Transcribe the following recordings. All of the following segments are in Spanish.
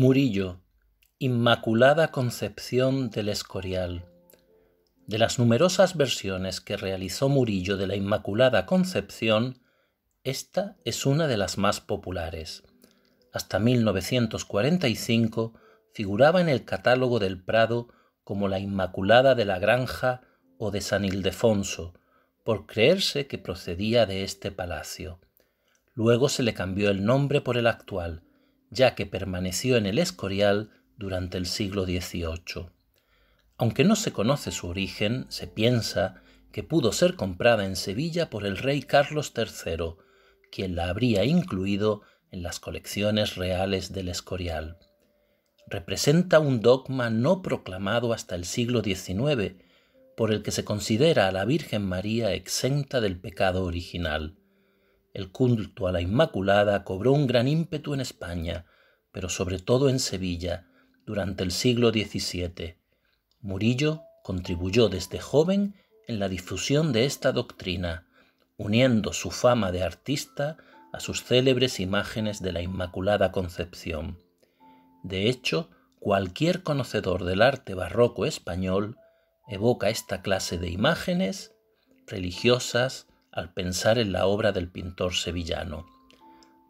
Murillo, Inmaculada Concepción del Escorial. De las numerosas versiones que realizó Murillo de la Inmaculada Concepción, esta es una de las más populares. Hasta 1945 figuraba en el catálogo del Prado como la Inmaculada de la Granja o de San Ildefonso, por creerse que procedía de este palacio. Luego se le cambió el nombre por el actual, ya que permaneció en el Escorial durante el siglo XVIII. Aunque no se conoce su origen, se piensa que pudo ser comprada en Sevilla por el rey Carlos III, quien la habría incluido en las colecciones reales del Escorial. Representa un dogma no proclamado hasta el siglo XIX, por el que se considera a la Virgen María exenta del pecado original. El culto a la Inmaculada cobró un gran ímpetu en España, pero sobre todo en Sevilla, durante el siglo XVII. Murillo contribuyó desde joven en la difusión de esta doctrina, uniendo su fama de artista a sus célebres imágenes de la Inmaculada Concepción. De hecho, cualquier conocedor del arte barroco español evoca esta clase de imágenes religiosas, al pensar en la obra del pintor sevillano.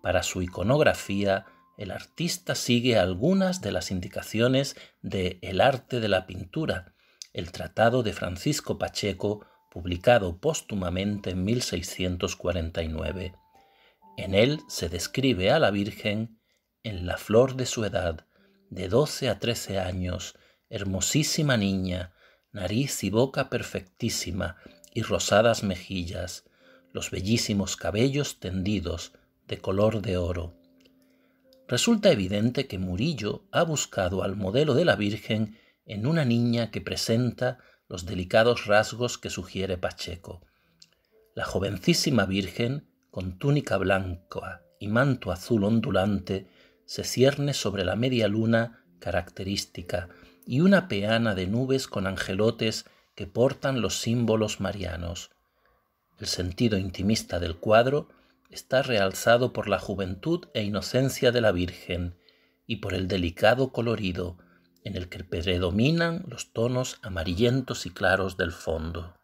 Para su iconografía, el artista sigue algunas de las indicaciones de El arte de la pintura, el tratado de Francisco Pacheco, publicado póstumamente en 1649. En él se describe a la Virgen en la flor de su edad, de 12 a 13 años, hermosísima niña, nariz y boca perfectísima y rosadas mejillas, los bellísimos cabellos tendidos de color de oro. Resulta evidente que Murillo ha buscado al modelo de la Virgen en una niña que presenta los delicados rasgos que sugiere Pacheco. La jovencísima Virgen, con túnica blanca y manto azul ondulante, se cierne sobre la media luna característica y una peana de nubes con angelotes que portan los símbolos marianos. El sentido intimista del cuadro está realzado por la juventud e inocencia de la Virgen y por el delicado colorido en el que predominan los tonos amarillentos y claros del fondo.